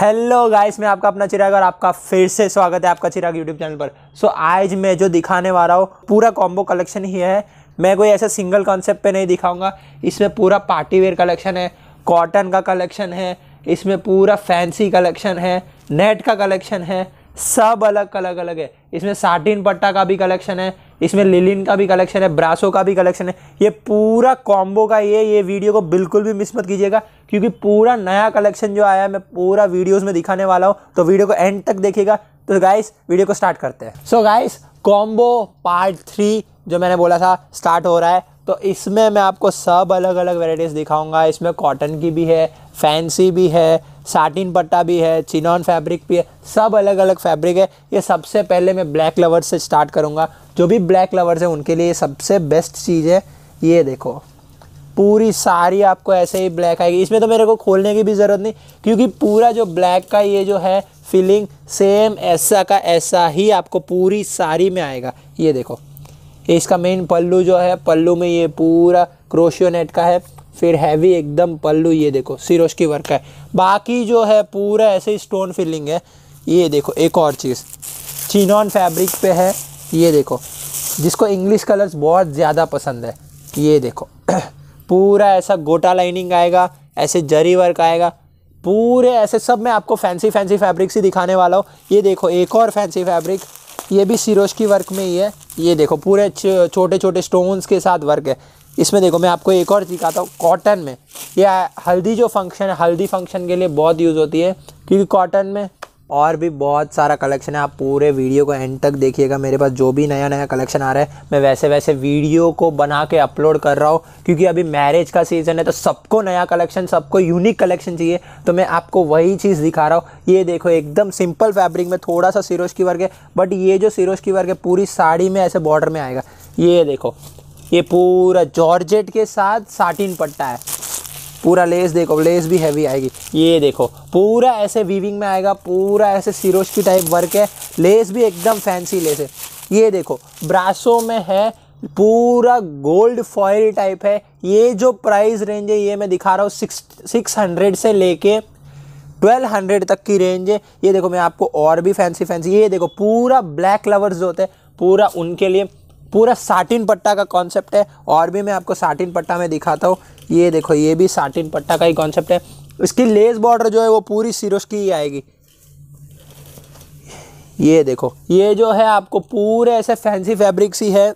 hello guys मैं आपका अपना चिराग और आपका फिर से स्वागत है आपका चिराग यूट्यूब चैनल पर सो so, आज मैं जो दिखाने वाला हूँ पूरा कॉम्बो कलेक्शन ही है मैं कोई ऐसा सिंगल कॉन्सेप्ट पे नहीं दिखाऊंगा इसमें पूरा पार्टी वेयर कलेक्शन है कॉटन का कलेक्शन है इसमें पूरा फैंसी कलेक्शन है नेट का कलेक्शन है सब अलग अलग अलग है इसमें साटिन पट्टा का भी कलेक्शन है इसमें लिलिन का भी कलेक्शन है ब्रासो का भी कलेक्शन है ये पूरा कॉम्बो का ये ये वीडियो को बिल्कुल भी मिस मत कीजिएगा क्योंकि पूरा नया कलेक्शन जो आया है मैं पूरा वीडियोज़ में दिखाने वाला हूँ तो वीडियो को एंड तक देखिएगा तो गाइस वीडियो को स्टार्ट करते हैं so guys combo part three जो मैंने बोला था स्टार्ट हो रहा है तो इसमें मैं आपको सब अलग अलग वेराइटीज़ दिखाऊंगा इसमें कॉटन की भी है फैंसी भी है साटिन पट्टा भी है चिनॉन फैब्रिक भी है सब अलग अलग फैब्रिक है ये सबसे पहले मैं ब्लैक लवर्स से स्टार्ट करूँगा जो भी ब्लैक लवर्स हैं उनके लिए सबसे बेस्ट चीज़ है ये देखो पूरी सारी आपको ऐसे ही ब्लैक आएगी इसमें तो मेरे को खोलने की भी ज़रूरत नहीं क्योंकि पूरा जो ब्लैक का ये जो है फीलिंग सेम ऐसा का ऐसा ही आपको पूरी सारी में आएगा ये देखो ये इसका मेन पल्लू जो है पल्लू में ये पूरा क्रोशियो नेट का है फिर हैवी एकदम पल्लू ये देखो सिरोज की वर्क का है बाकी जो है पूरा ऐसे स्टोन फिलिंग है ये देखो एक और चीज़ चिनॉन फैब्रिक पे है ये देखो जिसको इंग्लिश कलर्स बहुत ज़्यादा पसंद है ये देखो पूरा ऐसा गोटा लाइनिंग आएगा ऐसे जरी वर्क आएगा पूरे ऐसे सब मैं आपको फैंसी फैंसी फैब्रिक्स ही दिखाने वाला हूँ ये देखो एक और फैंसी फैब्रिक ये भी सिरोज की वर्क में ही है ये देखो पूरे छोटे छोटे स्टोन्स के साथ वर्क है इसमें देखो मैं आपको एक और दिखाता हूँ कॉटन में यह हल्दी जो फंक्शन है हल्दी फंक्शन के लिए बहुत यूज़ होती है क्योंकि कॉटन में और भी बहुत सारा कलेक्शन है आप पूरे वीडियो को एंड तक देखिएगा मेरे पास जो भी नया नया कलेक्शन आ रहा है मैं वैसे वैसे वीडियो को बना के अपलोड कर रहा हूँ क्योंकि अभी मैरिज का सीज़न है तो सबको नया कलेक्शन सबको यूनिक कलेक्शन चाहिए तो मैं आपको वही चीज़ दिखा रहा हूँ ये देखो एकदम सिंपल फैब्रिक में थोड़ा सा सिरोज की वर्ग है बट ये जो सिरोज की वर्ग है पूरी साड़ी में ऐसे बॉर्डर में आएगा ये देखो ये पूरा जॉर्जेट के साथ साटिन पट्टा है पूरा लेस देखो लेस भी हैवी आएगी ये देखो पूरा ऐसे वीविंग में आएगा पूरा ऐसे सिरोज की टाइप वर्क है लेस भी एकदम फैंसी लेस है ये देखो ब्रासो में है पूरा गोल्ड फॉयल टाइप है ये जो प्राइस रेंज है ये मैं दिखा रहा हूँ सिक्स सिक्स हंड्रेड से लेके ट्वेल्व हंड्रेड तक की रेंज है ये देखो मैं आपको और भी फैंसी फैंसी ये देखो पूरा ब्लैक लवर्स जो होते हैं पूरा उनके लिए पूरा साटिन पट्टा का कॉन्सेप्ट है और भी मैं आपको साटिन पट्टा में दिखाता हूँ ये देखो ये भी साटिन पट्टा का ही कॉन्सेप्ट है इसकी लेस बॉर्डर जो है वो पूरी सिरोश की ही आएगी ये देखो ये जो है आपको पूरे ऐसे फैंसी फैब्रिक्स ही है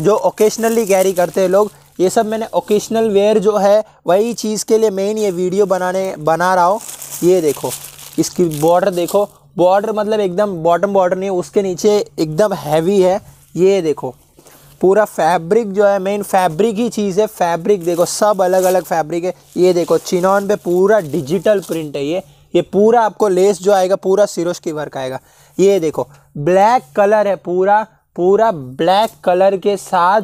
जो ओकेशनली कैरी करते हैं लोग ये सब मैंने ओकेशनल वेयर जो है वही चीज़ के लिए मेन ये वीडियो बनाने बना रहा हूँ ये देखो इसकी बॉर्डर देखो बॉर्डर मतलब एकदम बॉटम बॉर्डर नहीं उसके नीचे एकदम हैवी है ये देखो पूरा फैब्रिक जो है मेन फैब्रिक ही चीज़ है फैब्रिक देखो सब अलग अलग फैब्रिक है ये देखो चिनॉन पे पूरा डिजिटल प्रिंट है ये ये पूरा आपको लेस जो आएगा पूरा सिरोश की वर्क आएगा ये देखो ब्लैक कलर है पूरा पूरा ब्लैक कलर के साथ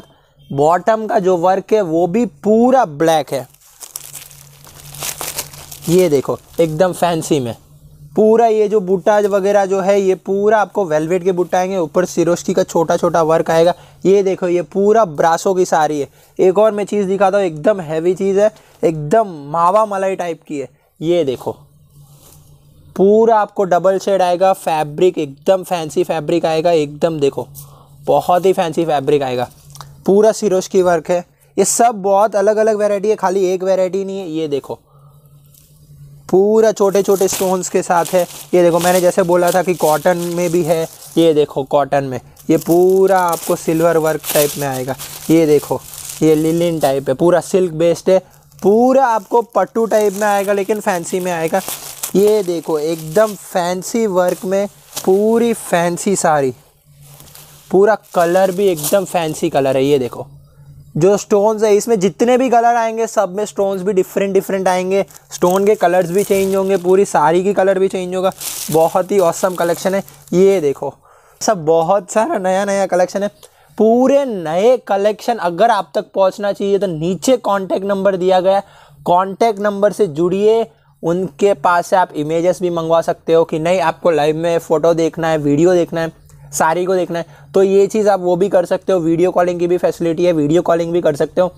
बॉटम का जो वर्क है वो भी पूरा ब्लैक है ये देखो एकदम फैंसी में पूरा ये जो बूटा वगैरह जो है ये पूरा आपको वेलवेट के बूटा आएंगे ऊपर सिरोस्की का छोटा छोटा वर्क आएगा ये देखो ये पूरा ब्रासो की सारी है एक और मैं चीज़ दिखाता हूँ एकदम हैवी चीज़ है एकदम मावा मलाई टाइप की है ये देखो पूरा आपको डबल शेड आएगा फैब्रिक एकदम फैंसी फैब्रिक आएगा एकदम देखो बहुत ही फैंसी फैब्रिक आएगा पूरा सिरोस्की वर्क है ये सब बहुत अलग अलग वेराइटी है खाली एक वेराइटी नहीं है ये देखो पूरा छोटे छोटे स्टोन्स के साथ है ये देखो मैंने जैसे बोला था कि कॉटन में भी है ये देखो कॉटन में ये पूरा आपको सिल्वर वर्क टाइप में आएगा ये देखो ये लिलिन टाइप है पूरा सिल्क बेस्ड है पूरा आपको पट्टू टाइप में आएगा लेकिन फैंसी में आएगा ये देखो एकदम फैंसी वर्क में पूरी फैंसी साड़ी पूरा कलर भी एकदम फैंसी कलर है ये देखो जो स्टोन्स है इसमें जितने भी कलर आएंगे सब में स्टोन्स भी डिफरेंट डिफरेंट आएंगे स्टोन के कलर्स भी चेंज होंगे पूरी साड़ी की कलर भी चेंज होगा बहुत ही औसम कलेक्शन है ये देखो सब बहुत सारा नया नया कलेक्शन है पूरे नए कलेक्शन अगर आप तक पहुंचना चाहिए तो नीचे कॉन्टैक्ट नंबर दिया गया है कॉन्टैक्ट नंबर से जुड़िए उनके पास से आप इमेजेस भी मंगवा सकते हो कि नहीं आपको लाइव में फ़ोटो देखना है वीडियो देखना है सारी को देखना है तो ये चीज़ आप वो भी कर सकते हो वीडियो कॉलिंग की भी फैसिलिटी है वीडियो कॉलिंग भी कर सकते हो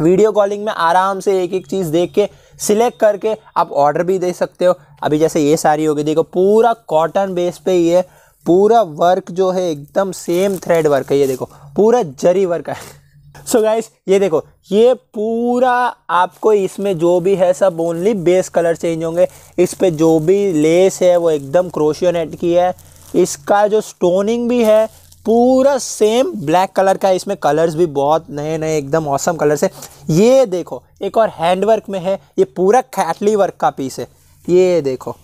वीडियो कॉलिंग में आराम से एक एक चीज़ देख के सिलेक्ट करके आप ऑर्डर भी दे सकते हो अभी जैसे ये सारी होगी देखो पूरा कॉटन बेस पे ही है पूरा वर्क जो है एकदम सेम थ्रेड वर्क है ये देखो पूरा जरी वर्क है सो so गाइस ये देखो ये पूरा आपको इसमें जो भी है सब ओनली बेस कलर चेंज होंगे इस पर जो भी लेस है वो एकदम क्रोशियो नेट की है इसका जो स्टोनिंग भी है पूरा सेम ब्लैक कलर का इसमें कलर्स भी बहुत नए नए एकदम औसम कलर्स है ये देखो एक और हैंडवर्क में है ये पूरा खैटली वर्क का पीस है ये देखो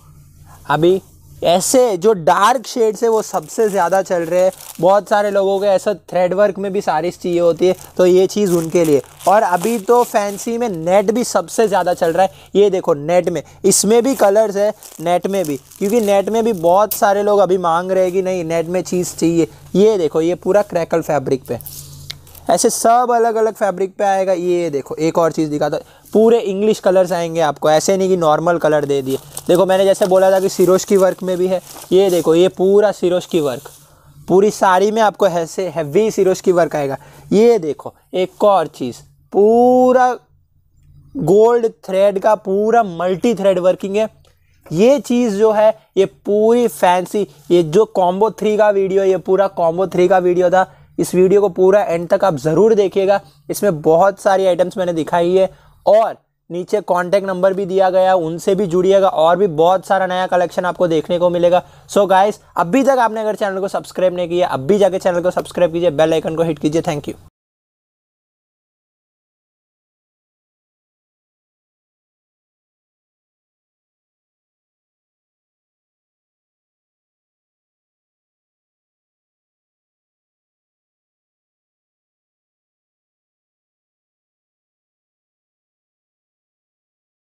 अभी ऐसे जो डार्क शेड्स है वो सबसे ज़्यादा चल रहे हैं बहुत सारे लोगों के ऐसा थ्रेड वर्क में भी सारी चाहिए होती है तो ये चीज़ उनके लिए और अभी तो फैंसी में नेट भी सबसे ज़्यादा चल रहा है ये देखो नेट में इसमें भी कलर्स है नेट में भी क्योंकि नेट में भी बहुत सारे लोग अभी मांग रहे हैं कि नहीं नेट में चीज़ चाहिए ये देखो ये पूरा क्रैकल फैब्रिक पे ऐसे सब अलग अलग फैब्रिक पे आएगा ये देखो एक और चीज़ दिखा दो पूरे इंग्लिश कलर्स आएंगे आपको ऐसे नहीं कि नॉर्मल कलर दे दिए देखो मैंने जैसे बोला था कि सिरोज की वर्क में भी है ये देखो ये पूरा सिरोज की वर्क पूरी साड़ी में आपको ऐसे हैवी सिरोज की वर्क आएगा ये देखो एक और चीज़ पूरा गोल्ड थ्रेड का पूरा मल्टी थ्रेड वर्किंग है ये चीज़ जो है ये पूरी फैंसी ये जो कॉम्बो थ्री का वीडियो ये पूरा कॉम्बो थ्री का वीडियो था इस वीडियो को पूरा एंड तक आप ज़रूर देखिएगा इसमें बहुत सारी आइटम्स मैंने दिखाई है और नीचे कॉन्टैक्ट नंबर भी दिया गया है उनसे भी जुड़िएगा और भी बहुत सारा नया कलेक्शन आपको देखने को मिलेगा सो so गाइस अभी तक आपने अगर चैनल को सब्सक्राइब नहीं किया अभी जाके चैनल को सब्सक्राइब कीजिए बेल आइकन को हिट कीजिए थैंक यू